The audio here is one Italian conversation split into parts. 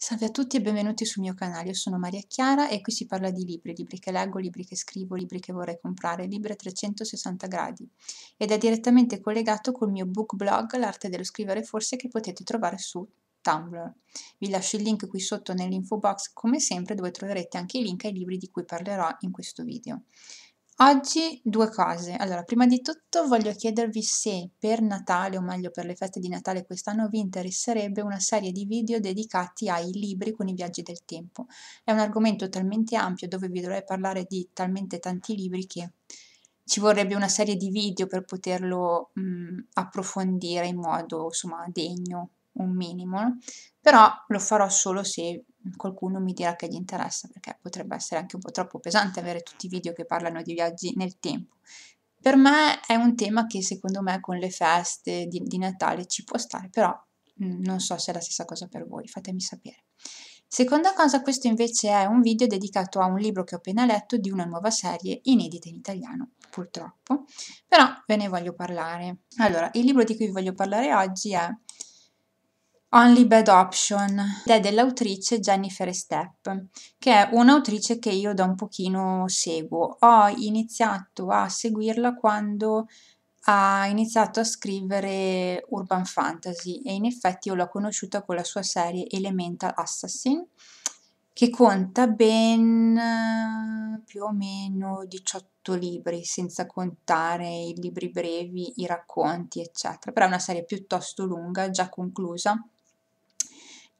Salve a tutti e benvenuti sul mio canale, io sono Maria Chiara e qui si parla di libri, libri che leggo, libri che scrivo, libri che vorrei comprare, libri a 360 gradi ed è direttamente collegato col mio book blog L'arte dello scrivere forse che potete trovare su Tumblr. Vi lascio il link qui sotto nell'info box come sempre dove troverete anche i link ai libri di cui parlerò in questo video. Oggi due cose. Allora, prima di tutto voglio chiedervi se per Natale, o meglio per le feste di Natale quest'anno, vi interesserebbe una serie di video dedicati ai libri con i viaggi del tempo. È un argomento talmente ampio dove vi dovrei parlare di talmente tanti libri che ci vorrebbe una serie di video per poterlo mh, mm, approfondire in modo, insomma, degno, un minimo. Però lo farò solo se qualcuno mi dirà che gli interessa perché potrebbe essere anche un po' troppo pesante avere tutti i video che parlano di viaggi nel tempo. Per me è un tema che secondo me con le feste di, di Natale ci può stare, però mm, non so se è la stessa cosa per voi, fatemi sapere. Seconda cosa, questo invece è un video dedicato a un libro che ho appena letto di una nuova serie inedita in italiano, purtroppo, però ve ne voglio parlare. Allora, il libro di cui vi voglio parlare oggi è Only Bad Option ed è dell'autrice Jennifer Stepp, che è un'autrice che io da un pochino seguo. Ho iniziato a seguirla quando ha iniziato a scrivere urban fantasy e in effetti io l'ho conosciuta con la sua serie Elemental Assassin che conta ben più o meno 18 libri, senza contare i libri brevi, i racconti, eccetera. Però è una serie piuttosto lunga, già conclusa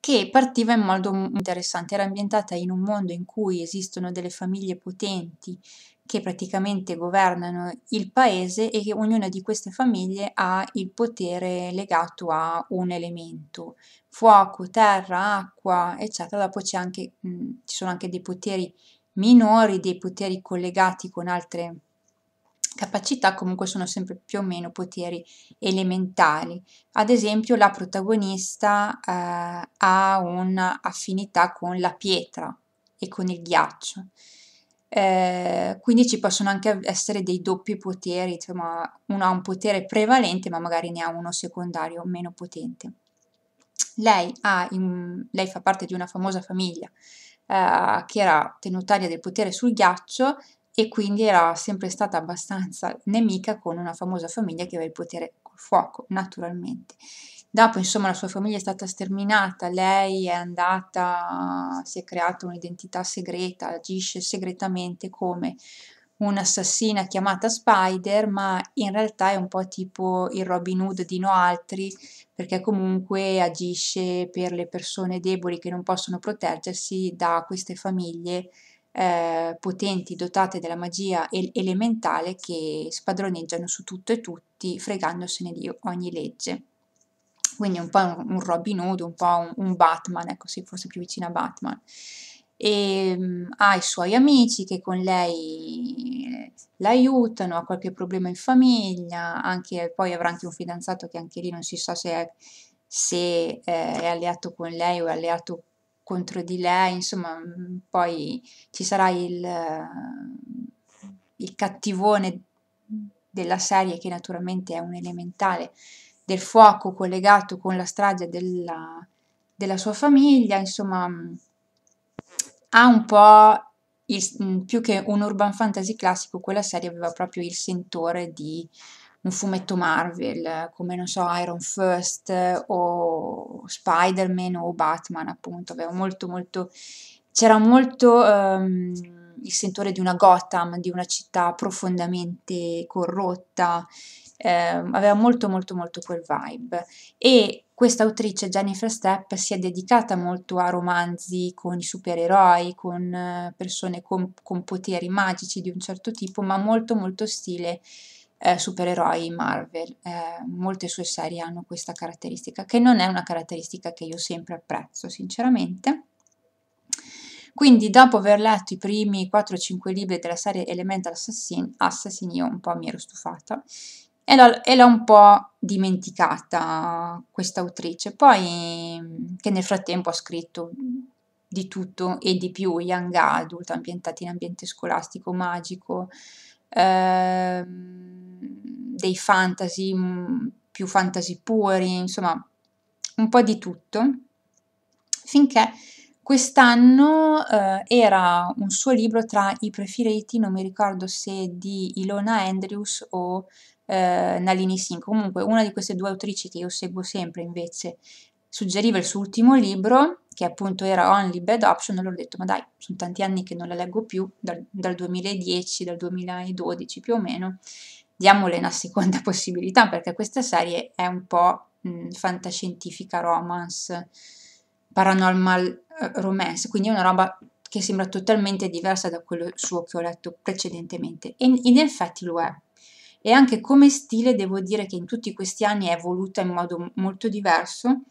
che partiva in modo interessante, era ambientata in un mondo in cui esistono delle famiglie potenti che praticamente governano il paese e che ognuna di queste famiglie ha il potere legato a un elemento, fuoco, terra, acqua, eccetera. Dopo anche, mh, mhmm, ci sono anche dei poteri minori, dei poteri collegati con altre capacità comunque sono sempre più o meno poteri elementari. Ad esempio la protagonista eh, ha un'affinità con la pietra e con il ghiaccio. Eh, quindi ci possono anche essere dei doppi poteri, insomma, uno ha un potere prevalente ma magari ne ha uno secondario meno potente. Lei, in, lei fa parte di una famosa famiglia eh, che era tenutaria del potere sul ghiaccio, e quindi era sempre stata abbastanza nemica con una famosa famiglia che aveva il potere col fuoco, naturalmente. Dopo, insomma, la sua famiglia è stata sterminata, lei è andata, si è creata un'identità segreta, agisce segretamente come un'assassina chiamata Spider, ma in realtà è un po' tipo il Robin Hood di No Altri, perché comunque agisce per le persone deboli che non possono proteggersi da queste famiglie eh, potenti, dotate della magia el- elementale che spadroneggiano su tutto e tutti, fregandosene di ogni legge. Quindi un po' un, un Robin Hood, un po' un, un Batman, ecco, sì, forse più vicino a Batman e ehm, ha i suoi amici che con lei eh, l'aiutano, ha qualche problema in famiglia, anche, poi avrà anche un fidanzato che anche lì non si sa se è, se eh, è alleato con lei o è alleato contro di lei, insomma, mm, poi ci sarà il, il cattivone della serie che naturalmente è un elementale del fuoco collegato con la strage della, della sua famiglia, insomma, mm, ha un po' il, mm, più che un urban fantasy classico, quella serie aveva proprio il sentore di un fumetto Marvel, come non so, Iron First o Spider-Man o Batman, appunto, aveva molto molto c'era molto um, il sentore di una Gotham, di una città profondamente corrotta, eh, aveva molto molto molto quel vibe e questa autrice Jennifer Stepp si è dedicata molto a romanzi con i supereroi, con eh, persone con, con poteri magici di un certo tipo, ma molto molto stile eh, supereroi Marvel, eh, molte sue serie hanno questa caratteristica, che non è una caratteristica che io sempre apprezzo, sinceramente. Quindi dopo aver letto i primi 4-5 libri della serie Elemental Assassin, Assassin io un po' mi ero stufata e l'ho, e l'ho un po' dimenticata questa autrice, poi che nel frattempo ha scritto di tutto e di più, young adult, ambientati in ambiente scolastico, magico, ehm, dei fantasy mm, più fantasy puri, insomma un po' di tutto, finché quest'anno eh, era un suo libro tra i preferiti, non mi ricordo se di Ilona Andrews o eh, Nalini Singh, comunque una di queste due autrici che io seguo sempre invece suggeriva il suo ultimo libro, che appunto era Only Bad Option, allora ho detto ma dai, sono tanti anni che non la leggo più, dal, dal 2010, dal 2012 più o meno, diamole una seconda possibilità perché questa serie è un po' mh, fantascientifica romance, paranormal eh, romance, quindi è una roba che sembra totalmente diversa da quello suo che ho letto precedentemente e in, in effetti lo è. E anche come stile devo dire che in tutti questi anni è evoluta in modo molto diverso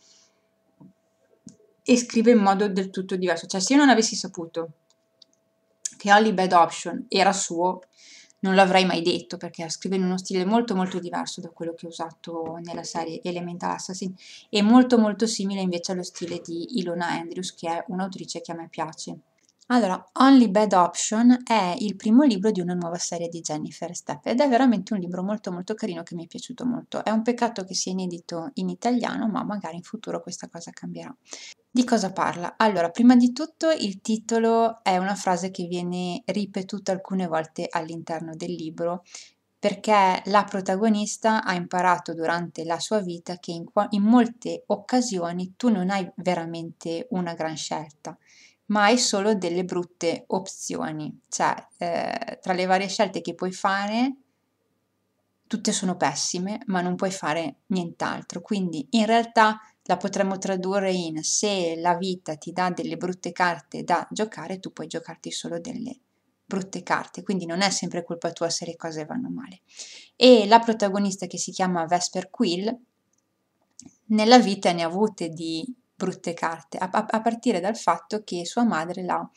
e scrive in modo del tutto diverso. Cioè se io non avessi saputo che Holly Bad Option era suo, non l'avrei mai detto perché scrive in uno stile molto molto diverso da quello che ho usato nella serie Elemental Assassin e molto molto simile invece allo stile di Ilona Andrews che è un'autrice che a me piace. Allora, Only Bad Option è il primo libro di una nuova serie di Jennifer Stepp ed è veramente un libro molto molto carino che mi è piaciuto molto. È un peccato che sia inedito in italiano, ma magari in futuro questa cosa cambierà. Di cosa parla? Allora, prima di tutto il titolo è una frase che viene ripetuta alcune volte all'interno del libro perché la protagonista ha imparato durante la sua vita che in, in molte occasioni tu non hai veramente una gran scelta ma hai solo delle brutte opzioni, cioè eh, tra le varie scelte che puoi fare tutte sono pessime, ma non puoi fare nient'altro. Quindi in realtà la potremmo tradurre in se la vita ti dà delle brutte carte da giocare, tu puoi giocarti solo delle brutte carte, quindi non è sempre colpa tua se le cose vanno male. E la protagonista che si chiama Vesper Quill, nella vita ne ha avute di brutte carte, a, a, a partire dal fatto che sua madre l'ha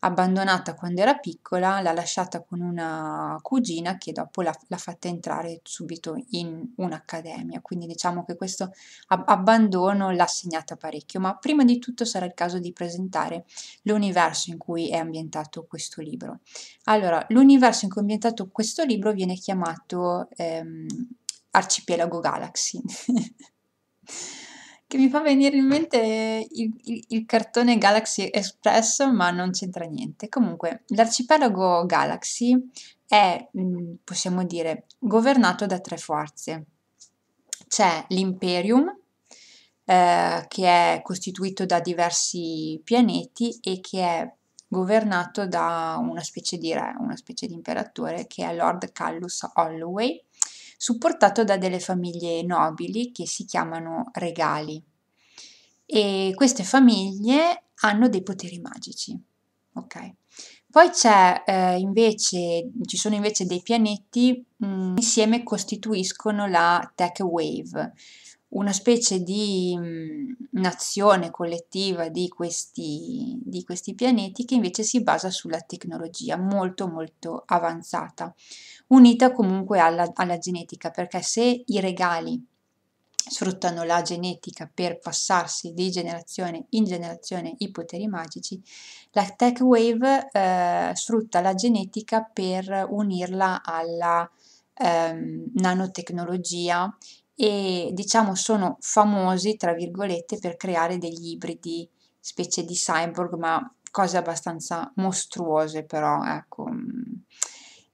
abbandonata quando era piccola, l'ha lasciata con una cugina che dopo l'ha, l'ha fatta entrare subito in un'accademia. Quindi diciamo che questo ab- abbandono l'ha segnata parecchio, ma prima di tutto sarà il caso di presentare l'universo in cui è ambientato questo libro. Allora, l'universo in cui è ambientato questo libro viene chiamato ehm, Arcipelago Galaxy. che mi fa venire in mente il, il, il, cartone Galaxy Express, ma non c'entra niente. Comunque, l'arcipelago Galaxy è, mm, possiamo dire, governato da tre forze. C'è l'Imperium, eh, che è costituito da diversi pianeti e che è governato da una specie di re, una specie di imperatore, che è Lord Callus Holloway supportato da delle famiglie nobili che si chiamano regali. E queste famiglie hanno dei poteri magici. Okay. Poi eh, invece, ci sono invece dei pianeti mm, che insieme costituiscono la Tech Wave, una specie di mh, mm, nazione collettiva di questi, di questi pianeti che invece si basa sulla tecnologia molto molto avanzata unita comunque alla, alla genetica, perché se i regali sfruttano la genetica per passarsi di generazione in generazione i poteri magici, la tech wave eh, sfrutta la genetica per unirla alla ehm, nanotecnologia e diciamo sono famosi tra virgolette per creare degli ibridi specie di cyborg ma cose abbastanza mostruose però ecco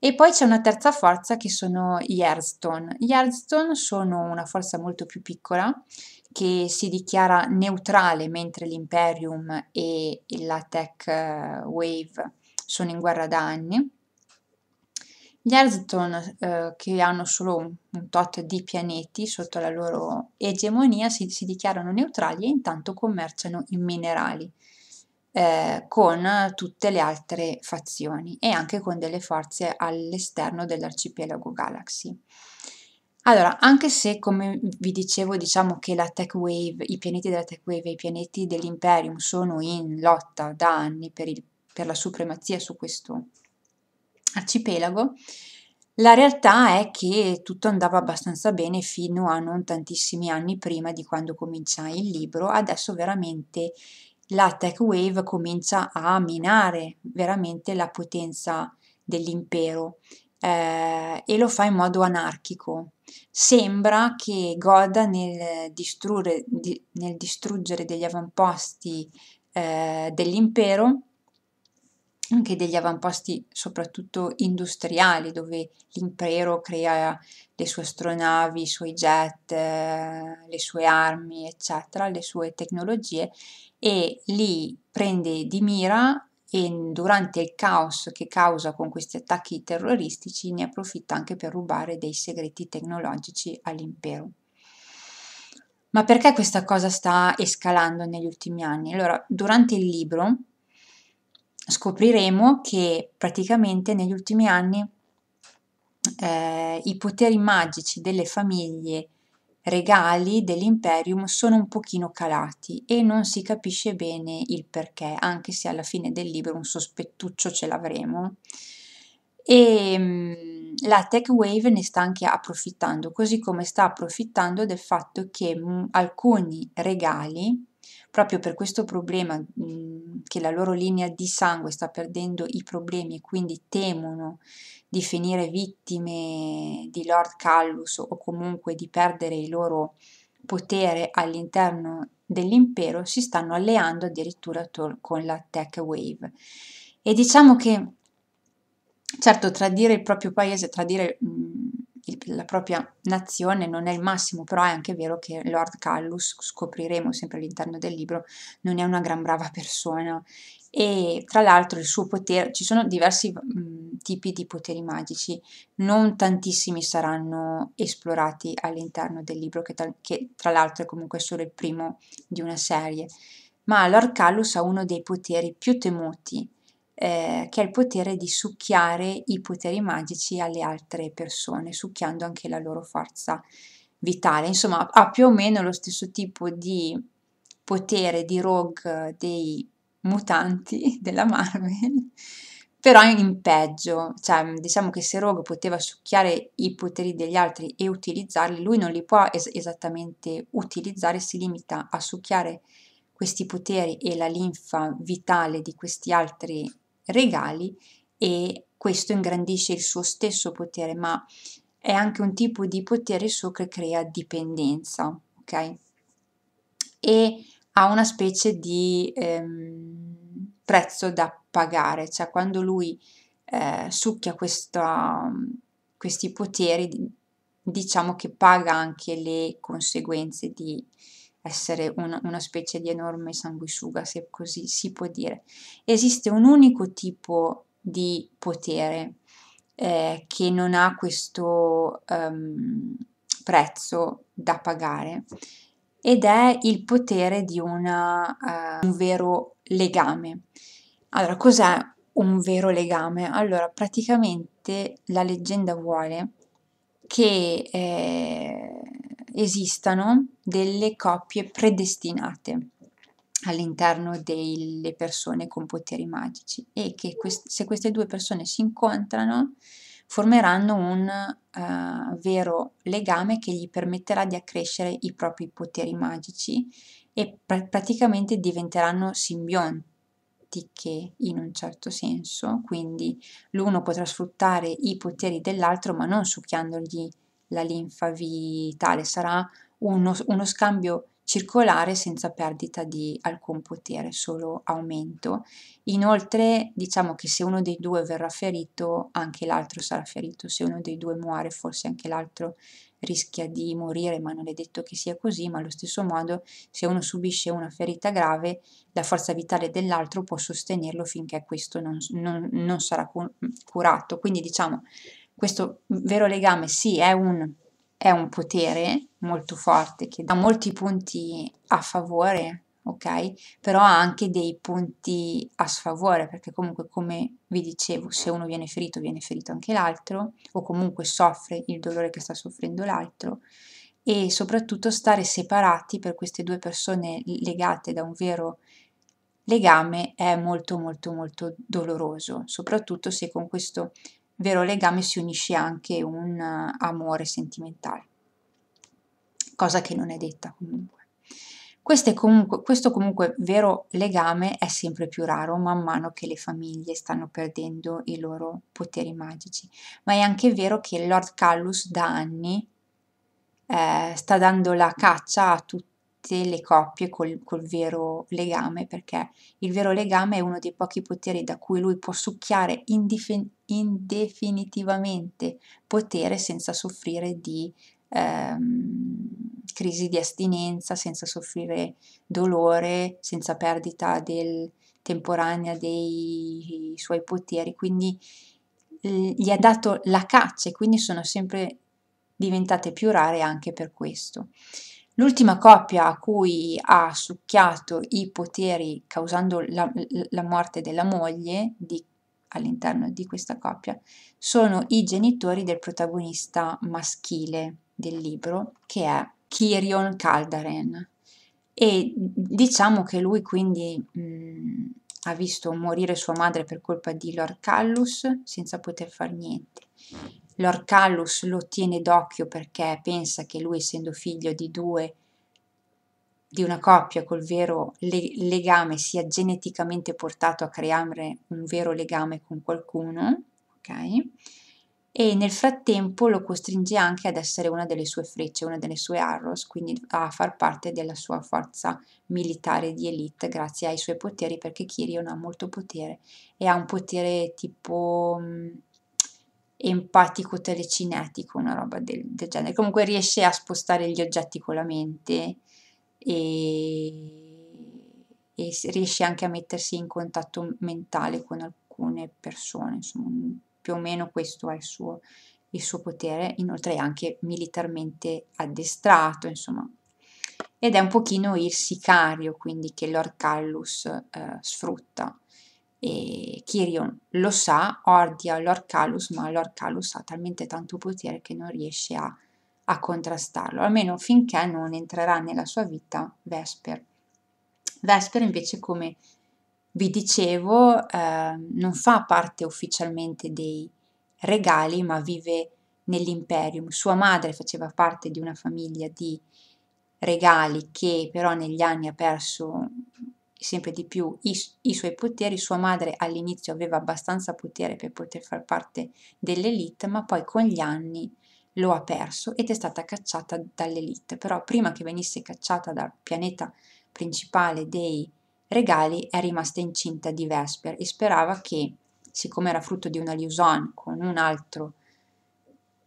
e poi c'è una terza forza che sono gli Hearthstone. Gli Hearthstone sono una forza molto più piccola che si dichiara neutrale mentre l'Imperium e la Tech eh, Wave sono in guerra da anni. Gli Hearthstone, eh, che hanno solo un, un, tot di pianeti sotto la loro egemonia, si, si dichiarano neutrali e intanto commerciano in minerali eh, con tutte le altre fazioni e anche con delle forze all'esterno dell'arcipelago Galaxy. Allora, anche se come vi dicevo, diciamo che la Tech Wave, i pianeti della Tech Wave e i pianeti dell'Imperium sono in lotta da anni per, il, per la supremazia su questo arcipelago, la realtà è che tutto andava abbastanza bene fino a non tantissimi anni prima di quando cominciai il libro, adesso veramente la tech wave comincia a minare veramente la potenza dell'impero eh, e lo fa in modo anarchico. Sembra che goda nel distruggere, di, nel distruggere degli avamposti eh, dell'impero anche degli avamposti soprattutto industriali dove l'impero crea le sue astronavi, i suoi jet, eh, le sue armi, eccetera, le sue tecnologie e li prende di mira e durante il caos che causa con questi attacchi terroristici ne approfitta anche per rubare dei segreti tecnologici all'impero. Ma perché questa cosa sta escalando negli ultimi anni? Allora, durante il libro scopriremo che praticamente negli ultimi anni eh, i poteri magici delle famiglie regali dell'imperium sono un pochino calati e non si capisce bene il perché, anche se alla fine del libro un sospettuccio ce l'avremo. E ehm, mh, la tech wave ne sta anche approfittando, così come sta approfittando del fatto che mh, mm, alcuni regali, proprio per questo problema mh, mm, che la loro linea di sangue sta perdendo i problemi e quindi temono di finire vittime di Lord Callus o comunque di perdere il loro potere all'interno dell'impero, si stanno alleando addirittura to- con la Tech Wave. E diciamo che certo tradire il proprio paese, tradire mh, mhmm, la propria nazione non è il massimo, però è anche vero che Lord Callus, scopriremo sempre all'interno del libro, non è una gran brava persona e tra l'altro il suo potere, ci sono diversi mh, tipi di poteri magici, non tantissimi saranno esplorati all'interno del libro, che, tra, che tra l'altro è comunque solo il primo di una serie, ma Lord Callus ha uno dei poteri più temuti, eh, che ha il potere di succhiare i poteri magici alle altre persone, succhiando anche la loro forza vitale. Insomma, ha più o meno lo stesso tipo di potere di rogue dei mutanti della Marvel, però in peggio, cioè diciamo che se Rogue poteva succhiare i poteri degli altri e utilizzarli, lui non li può es- esattamente utilizzare, si limita a succhiare questi poteri e la linfa vitale di questi altri regali e questo ingrandisce il suo stesso potere, ma è anche un tipo di potere suo che crea dipendenza, ok? E ha una specie di ehm, prezzo da pagare, cioè quando lui eh, succhia questa, questi poteri, diciamo che paga anche le conseguenze di, essere una, una specie di enorme sanguisuga, se così si può dire. Esiste un unico tipo di potere eh, che non ha questo um, prezzo da pagare ed è il potere di una, uh, un vero legame. Allora, cos'è un vero legame? Allora, praticamente la leggenda vuole che eh, esistano delle coppie predestinate all'interno delle persone con poteri magici e che quest- se queste due persone si incontrano formeranno un uh, vero legame che gli permetterà di accrescere i propri poteri magici e pr- praticamente diventeranno simbiontiche in un certo senso, quindi l'uno potrà sfruttare i poteri dell'altro ma non succhiandogli la linfa vitale, sarà uno, uno scambio circolare senza perdita di alcun potere, solo aumento. Inoltre diciamo che se uno dei due verrà ferito, anche l'altro sarà ferito, se uno dei due muore forse anche l'altro rischia di morire, ma non è detto che sia così, ma allo stesso modo se uno subisce una ferita grave, la forza vitale dell'altro può sostenerlo finché questo non, non, non sarà curato. Quindi diciamo questo vero legame sì è un, è un potere molto forte che dà molti punti a favore, ok? Però ha anche dei punti a sfavore, perché comunque come vi dicevo, se uno viene ferito, viene ferito anche l'altro, o comunque soffre il dolore che sta soffrendo l'altro e soprattutto stare separati per queste due persone legate da un vero legame è molto molto molto doloroso, soprattutto se con questo vero legame si unisce anche un eh, amore sentimentale, cosa che non è detta comunque. comunque. questo comunque vero legame è sempre più raro man mano che le famiglie stanno perdendo i loro poteri magici, ma è anche vero che Lord Callus da anni eh, sta dando la caccia a tutti tutte le coppie col, col vero legame, perché il vero legame è uno dei pochi poteri da cui lui può succhiare indefin- indefinitivamente potere senza soffrire di ehm, crisi di astinenza, senza soffrire dolore, senza perdita del, temporanea dei suoi poteri, quindi gli ha dato la caccia e quindi sono sempre diventate più rare anche per questo. L'ultima coppia a cui ha succhiato i poteri causando la, la morte della moglie di, all'interno di questa coppia sono i genitori del protagonista maschile del libro che è Kirion Caldaren e diciamo che lui quindi mh, mm, ha visto morire sua madre per colpa di Lord Callus senza poter fare niente Lord Callus lo tiene d'occhio perché pensa che lui, essendo figlio di due, di una coppia col vero le- legame, sia geneticamente portato a creare un vero legame con qualcuno, ok? E nel frattempo lo costringe anche ad essere una delle sue frecce, una delle sue arrows, quindi a far parte della sua forza militare di elite grazie ai suoi poteri, perché Kirion ha molto potere e ha un potere tipo mm, empatico telecinetico, una roba del, del genere. Comunque riesce a spostare gli oggetti con la mente e, e riesce anche a mettersi in contatto mentale con alcune persone, insomma, più o meno questo è il suo, il suo potere, inoltre è anche militarmente addestrato, insomma, ed è un pochino il sicario quindi che Lord Callus eh, sfrutta e Kirion lo sa, odia Lord Calus, ma Lord Calus ha talmente tanto potere che non riesce a, a contrastarlo, almeno finché non entrerà nella sua vita Vesper. Vesper invece, come vi dicevo, eh, non fa parte ufficialmente dei regali, ma vive nell'imperium. Sua madre faceva parte di una famiglia di regali che però negli anni ha perso sempre di più i, i suoi poteri. Sua madre all'inizio aveva abbastanza potere per poter far parte dell'elite, ma poi con gli anni lo ha perso ed è stata cacciata dall'elite. Però prima che venisse cacciata dal pianeta principale dei regali è rimasta incinta di Vesper e sperava che, siccome era frutto di una liaison con un altro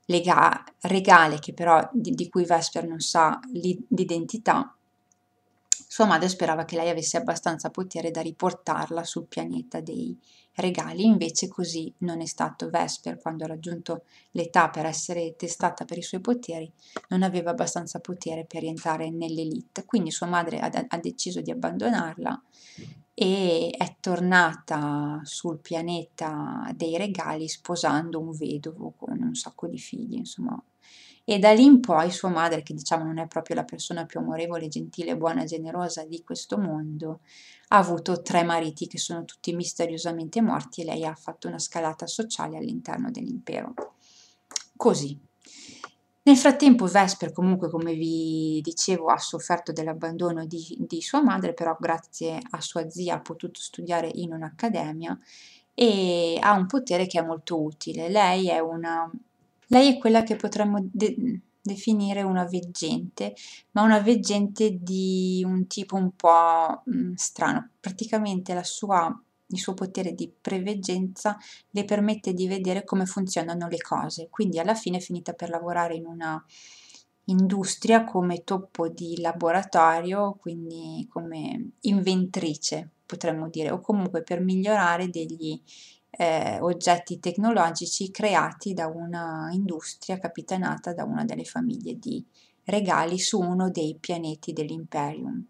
lega- regale che però di, di cui Vesper non sa l'identità, sua madre sperava che lei avesse abbastanza potere da riportarla sul pianeta dei regali, invece così non è stato. Vesper, quando ha raggiunto l'età per essere testata per i suoi poteri, non aveva abbastanza potere per rientrare nell'elite, quindi sua madre ha, ha deciso di abbandonarla e è tornata sul pianeta dei regali sposando un vedovo con un sacco di figli, insomma e da lì in poi sua madre, che diciamo non è proprio la persona più amorevole, gentile, buona e generosa di questo mondo, ha avuto tre mariti che sono tutti misteriosamente morti e lei ha fatto una scalata sociale all'interno dell'impero. Così. Nel frattempo Vesper comunque, come vi dicevo, ha sofferto dell'abbandono di, di sua madre, però grazie a sua zia ha potuto studiare in un'accademia e ha un potere che è molto utile. Lei è una lei è quella che potremmo de- definire una veggente, ma una veggente di un tipo un po' mh, mm, strano. Praticamente sua, il suo potere di preveggenza le permette di vedere come funzionano le cose, quindi alla fine è finita per lavorare in una industria come toppo di laboratorio, quindi come inventrice potremmo dire, o comunque per migliorare degli eh, oggetti tecnologici creati da un'industria capitanata da una delle famiglie di regali su uno dei pianeti dell'imperium.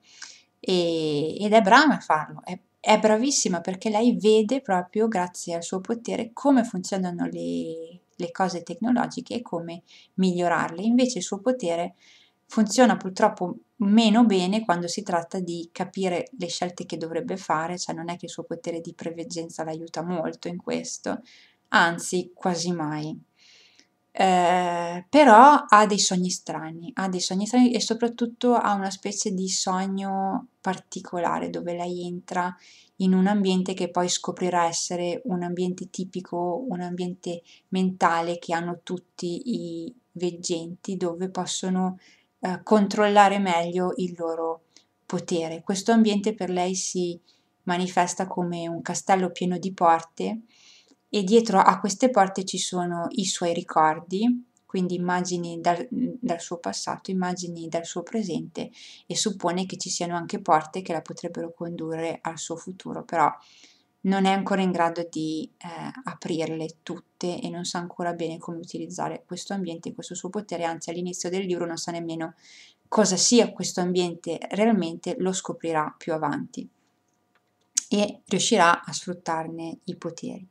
E, ed è brava a farlo, è, è bravissima perché lei vede proprio grazie al suo potere come funzionano le, le cose tecnologiche e come migliorarle. Invece il suo potere funziona purtroppo meno bene quando si tratta di capire le scelte che dovrebbe fare, cioè non è che il suo potere di preveggenza l'aiuta molto in questo, anzi quasi mai. Eh, però ha dei sogni strani, ha dei sogni strani e soprattutto ha una specie di sogno particolare dove lei entra in un ambiente che poi scoprirà essere un ambiente tipico, un ambiente mentale che hanno tutti i veggenti dove possono eh, controllare meglio il loro potere. Questo ambiente per lei si manifesta come un castello pieno di porte e dietro a queste porte ci sono i suoi ricordi, quindi immagini dal, dal, suo passato, immagini dal suo presente e suppone che ci siano anche porte che la potrebbero condurre al suo futuro, però non è ancora in grado di eh, aprirle tutte e non sa ancora bene come utilizzare questo ambiente, e questo suo potere, anzi all'inizio del libro non sa nemmeno cosa sia questo ambiente, realmente lo scoprirà più avanti e riuscirà a sfruttarne i poteri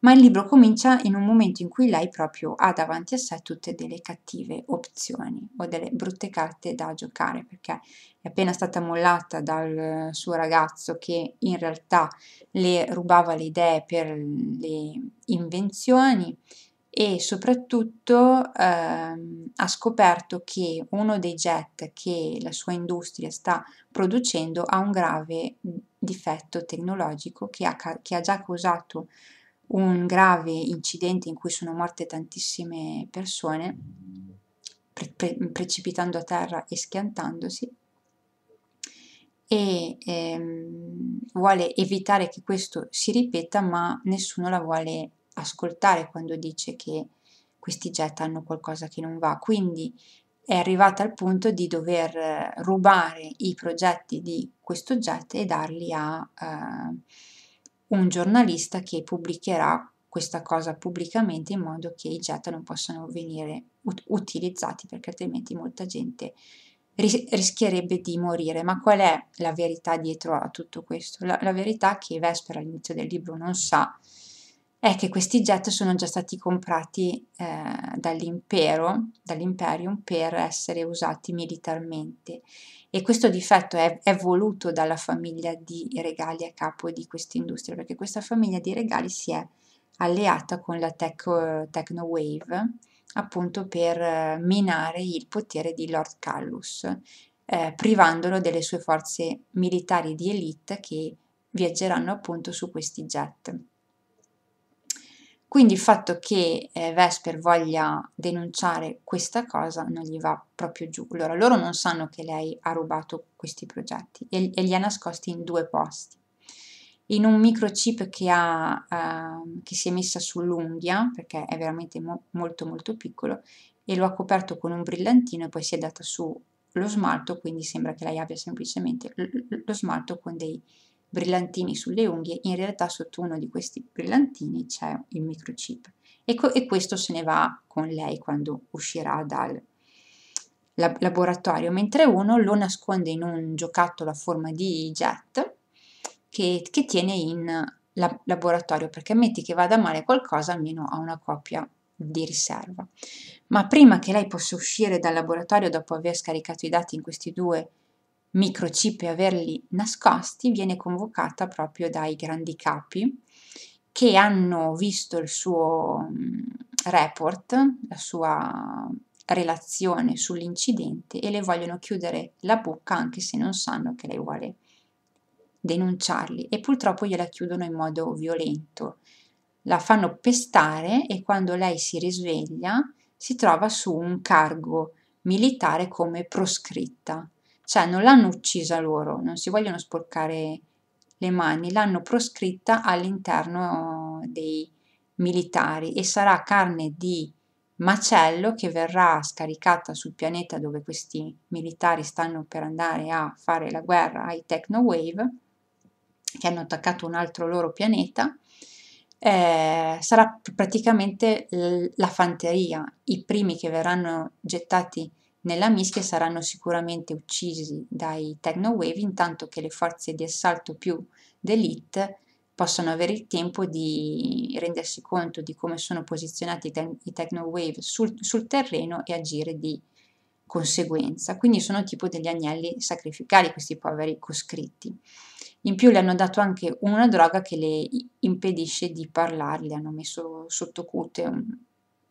ma il libro comincia in un momento in cui lei proprio ha davanti a sé tutte delle cattive opzioni o delle brutte carte da giocare perché è appena stata mollata dal suo ragazzo che in realtà le rubava le idee per le invenzioni e soprattutto ehm, ha scoperto che uno dei jet che la sua industria sta producendo ha un grave difetto tecnologico che ha, che ha già causato un grave incidente in cui sono morte tantissime persone, pre- pre- precipitando a terra e schiantandosi, e ehm, vuole evitare che questo si ripeta, ma nessuno la vuole ascoltare quando dice che questi jet hanno qualcosa che non va. Quindi è arrivata al punto di dover rubare i progetti di questo jet e darli a... Eh, un giornalista che pubblicherà questa cosa pubblicamente in modo che i jet non possano venire ut- utilizzati perché altrimenti molta gente ris- rischierebbe di morire. Ma qual è la verità dietro a tutto questo? La, la verità che Vesper all'inizio del libro non sa è che questi jet sono già stati comprati eh, dall'impero, dall'imperium per essere usati militarmente e questo difetto è, è voluto dalla famiglia di regali a capo di questa industria perché questa famiglia di regali si è alleata con la tech, Technowave appunto per eh, minare il potere di Lord Callus, eh, privandolo delle sue forze militari di elite che viaggeranno appunto su questi jet. Quindi il fatto che eh, Vesper voglia denunciare questa cosa non gli va proprio giù. Allora loro non sanno che lei ha rubato questi progetti e, e li ha nascosti in due posti. In un microchip che, ha, eh, che si è messa sull'unghia, perché è veramente mo- molto molto piccolo, e lo ha coperto con un brillantino e poi si è data su lo smalto, quindi sembra che lei abbia semplicemente lo smalto con dei brillantini sulle unghie, in realtà sotto uno di questi brillantini c'è il microchip e, co- e questo se ne va con lei quando uscirà dal lab- laboratorio, mentre uno lo nasconde in un giocattolo a forma di jet che, che tiene in lab- laboratorio perché ammetti che vada male qualcosa almeno ha una coppia di riserva. Ma prima che lei possa uscire dal laboratorio dopo aver scaricato i dati in questi due microchip e averli nascosti viene convocata proprio dai grandi capi che hanno visto il suo mm, report, la sua relazione sull'incidente e le vogliono chiudere la bocca anche se non sanno che lei vuole denunciarli e purtroppo gliela chiudono in modo violento. La fanno pestare e quando lei si risveglia si trova su un cargo militare come proscritta cioè non l'hanno uccisa loro, non si vogliono sporcare le mani, l'hanno proscritta all'interno dei militari e sarà carne di macello che verrà scaricata sul pianeta dove questi militari stanno per andare a fare la guerra ai Techno Wave che hanno attaccato un altro loro pianeta, eh, sarà praticamente la fanteria, i primi che verranno gettati nella mischia saranno sicuramente uccisi dai Techno Wave, intanto che le forze di assalto più d'elite possano avere il tempo di rendersi conto di come sono posizionati i Technowave sul, sul terreno e agire di conseguenza. Quindi sono tipo degli agnelli sacrificali questi poveri coscritti. In più le hanno dato anche una droga che le impedisce di parlare, le hanno messo sotto cute un,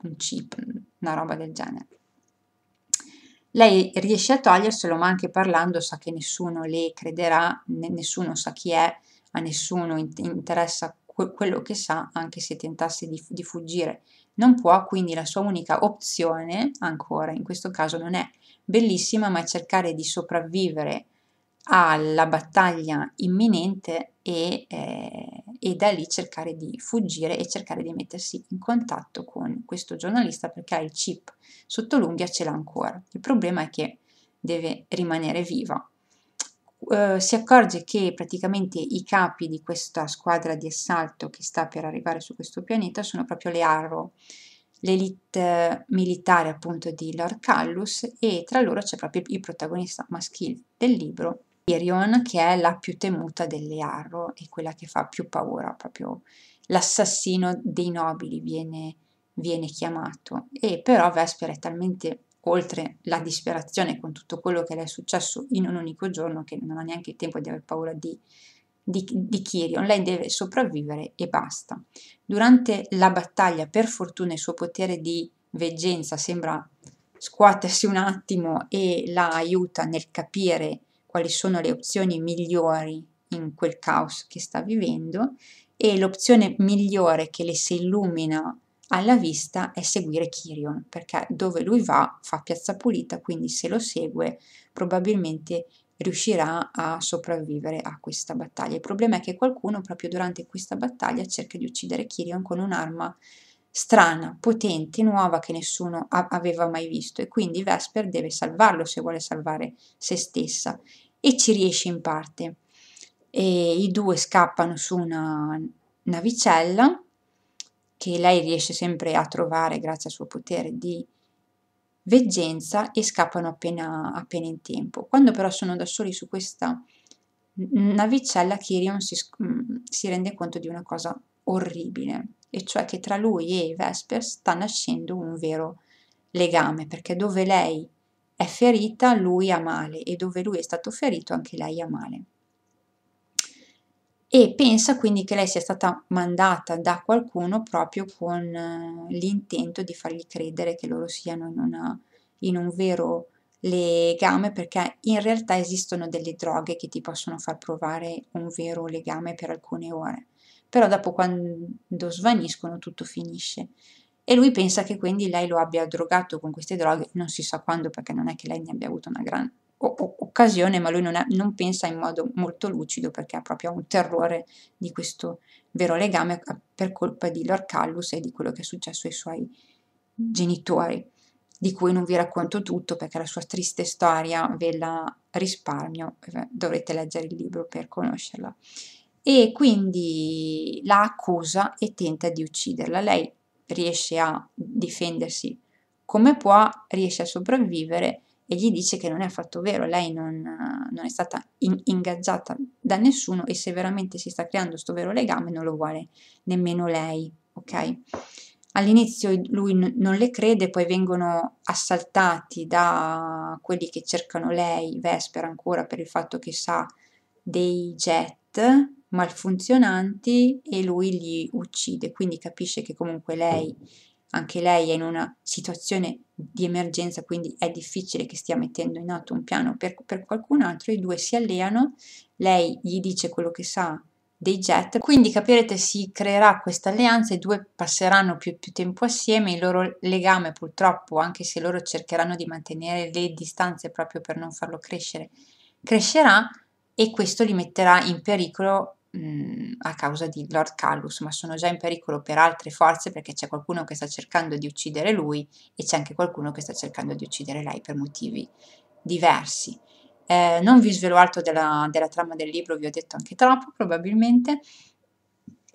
un chip, una roba del genere. Lei riesce a toglierselo, ma anche parlando sa che nessuno le crederà, nessuno sa chi è, a nessuno interessa quello che sa, anche se tentasse di, di fuggire. Non può, quindi la sua unica opzione, ancora in questo caso non è bellissima, ma è cercare di sopravvivere alla battaglia imminente e eh, e da lì cercare di fuggire e cercare di mettersi in contatto con questo giornalista perché ha il chip sotto l'unghia, ce l'ha ancora. Il problema è che deve rimanere viva. Uh, si accorge che praticamente i capi di questa squadra di assalto che sta per arrivare su questo pianeta sono proprio le Arrow, l'elite militare appunto di Lord Callus e tra loro c'è proprio il protagonista maschile del libro Tyrion, che è la più temuta delle Arrow e quella che fa più paura, proprio l'assassino dei nobili viene, viene chiamato. E però Vesper è talmente oltre la disperazione con tutto quello che le è successo in un unico giorno che non ha neanche il tempo di aver paura di, di, di Kyrion, lei deve sopravvivere e basta. Durante la battaglia, per fortuna il suo potere di veggenza sembra scuotersi un attimo e la aiuta nel capire quali sono le opzioni migliori in quel caos che sta vivendo e l'opzione migliore che le si illumina alla vista è seguire Kirion, perché dove lui va fa piazza pulita, quindi se lo segue probabilmente riuscirà a sopravvivere a questa battaglia. Il problema è che qualcuno proprio durante questa battaglia cerca di uccidere Kirion con un'arma strana, potente, nuova che nessuno aveva mai visto e quindi Vesper deve salvarlo se vuole salvare se stessa e ci riesce in parte. E I due scappano su una navicella che lei riesce sempre a trovare grazie al suo potere di veggenza e scappano appena, appena in tempo. Quando però sono da soli su questa navicella, Kirion si, mm, si rende conto di una cosa orribile, e cioè che tra lui e Vesper sta nascendo un vero legame, perché dove lei è ferita, lui ha male e dove lui è stato ferito anche lei ha male. E pensa quindi che lei sia stata mandata da qualcuno proprio con eh, l'intento di fargli credere che loro siano in, una, in un vero legame perché in realtà esistono delle droghe che ti possono far provare un vero legame per alcune ore però dopo quando svaniscono tutto finisce e lui pensa che quindi lei lo abbia drogato con queste droghe, non si sa quando perché non è che lei ne abbia avuto una gran occasione, ma lui non, ha, non pensa in modo molto lucido perché ha proprio un terrore di questo vero legame per colpa di Lord Callus e di quello che è successo ai suoi genitori, di cui non vi racconto tutto perché la sua triste storia ve la risparmio, dovrete leggere il libro per conoscerla. E quindi la accusa e tenta di ucciderla. Lei riesce a difendersi come può, riesce a sopravvivere e gli dice che non è affatto vero, lei non, non è stata in, ingaggiata da nessuno e se veramente si sta creando questo vero legame non lo vuole nemmeno lei, ok? All'inizio lui n- non le crede, poi vengono assaltati da quelli che cercano lei, Vesper ancora, per il fatto che sa dei jet malfunzionanti e lui li uccide, quindi capisce che comunque lei, anche lei è in una situazione di emergenza, quindi è difficile che stia mettendo in atto un piano per, per qualcun altro, i due si alleano, lei gli dice quello che sa dei jet, quindi capirete si creerà questa alleanza, i due passeranno più, più tempo assieme, il loro legame purtroppo, anche se loro cercheranno di mantenere le distanze proprio per non farlo crescere, crescerà, e questo li metterà in pericolo mh, mhmm, a causa di Lord Callus, ma sono già in pericolo per altre forze perché c'è qualcuno che sta cercando di uccidere lui e c'è anche qualcuno che sta cercando di uccidere lei per motivi diversi. Eh, non vi svelo altro della, della trama del libro, vi ho detto anche troppo probabilmente.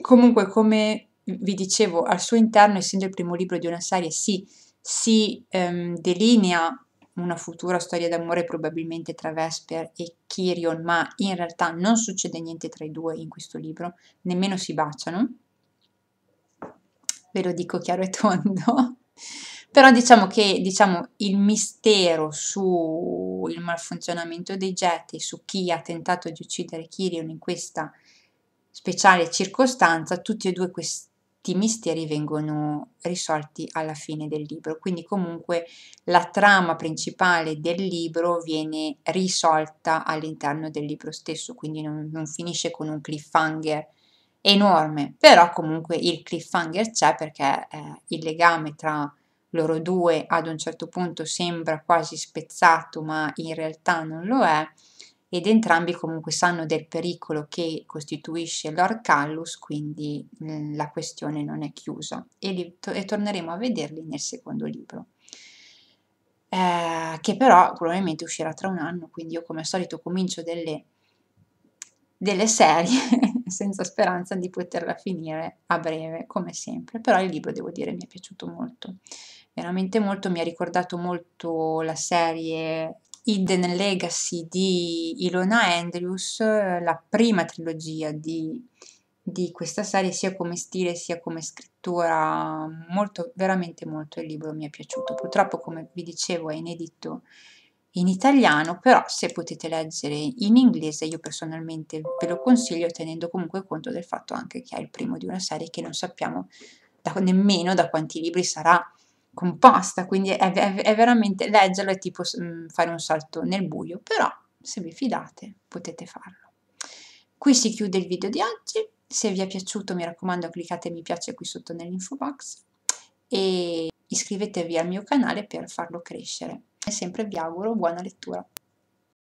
Comunque, come vi dicevo, al suo interno, essendo il primo libro di una serie, sì, si ehm, delinea una futura storia d'amore probabilmente tra Vesper e Kirion, ma in realtà non succede niente tra i due in questo libro, nemmeno si baciano. Ve lo dico chiaro e tondo. Però diciamo che diciamo, il mistero sul malfunzionamento dei getti, su chi ha tentato di uccidere Kirion in questa speciale circostanza, tutti e due questi tutti i misteri vengono risolti alla fine del libro, quindi comunque la trama principale del libro viene risolta all'interno del libro stesso, quindi non, non finisce con un cliffhanger enorme, però comunque il cliffhanger c'è perché eh, il legame tra loro due ad un certo punto sembra quasi spezzato, ma in realtà non lo è ed entrambi comunque sanno del pericolo che costituisce Lord Callus, quindi mh, mm, la questione non è chiusa e, li, to- e torneremo a vederli nel secondo libro. Eh, che però probabilmente uscirà tra un anno, quindi io come al solito comincio delle, delle serie senza speranza di poterla finire a breve, come sempre, però il libro devo dire mi è piaciuto molto, veramente molto, mi ha ricordato molto la serie Hidden Legacy di Ilona Andrews, eh, la prima trilogia di, di, questa serie, sia come stile sia come scrittura, molto, veramente molto il libro mi è piaciuto. Purtroppo, come vi dicevo, è inedito in italiano, però se potete leggere in inglese io personalmente ve lo consiglio tenendo comunque conto del fatto anche che è il primo di una serie che non sappiamo da, nemmeno da quanti libri sarà composta, quindi è, è, è veramente leggerlo è tipo mm, fare un salto nel buio, però se vi fidate potete farlo. Qui si chiude il video di oggi, se vi è piaciuto mi raccomando cliccate mi piace qui sotto nell'info box e iscrivetevi al mio canale per farlo crescere. E sempre vi auguro buona lettura.